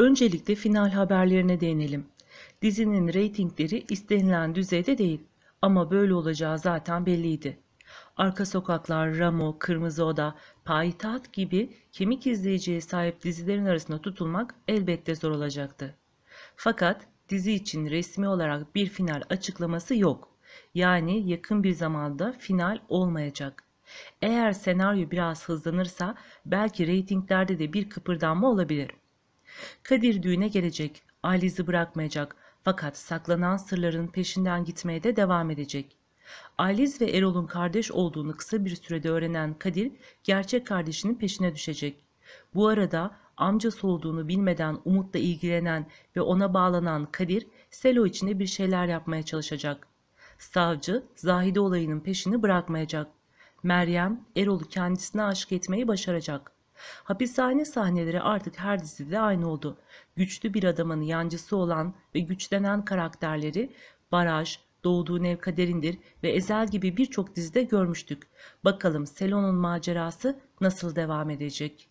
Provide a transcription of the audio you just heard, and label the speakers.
Speaker 1: Öncelikle final haberlerine değinelim. Dizinin reytingleri istenilen düzeyde değil ama böyle olacağı zaten belliydi. Arka Sokaklar, Ramo, Kırmızı Oda, Payitaht gibi kemik izleyiciye sahip dizilerin arasında tutulmak elbette zor olacaktı. Fakat dizi için resmi olarak bir final açıklaması yok. Yani yakın bir zamanda final olmayacak. Eğer senaryo biraz hızlanırsa belki reytinglerde de bir kıpırdanma olabilir. Kadir düğüne gelecek, Aliz'i bırakmayacak fakat saklanan sırların peşinden gitmeye de devam edecek. Aliz ve Erol'un kardeş olduğunu kısa bir sürede öğrenen Kadir, gerçek kardeşinin peşine düşecek. Bu arada amcası olduğunu bilmeden Umut'la ilgilenen ve ona bağlanan Kadir, Selo içinde bir şeyler yapmaya çalışacak. Savcı, Zahide olayının peşini bırakmayacak. Meryem, Erol'u kendisine aşık etmeyi başaracak. Hapishane sahneleri artık her dizide aynı oldu. Güçlü bir adamın yancısı olan ve güçlenen karakterleri Baraj, Doğduğun Ev Kaderindir ve Ezel gibi birçok dizide görmüştük. Bakalım Selon'un macerası nasıl devam edecek?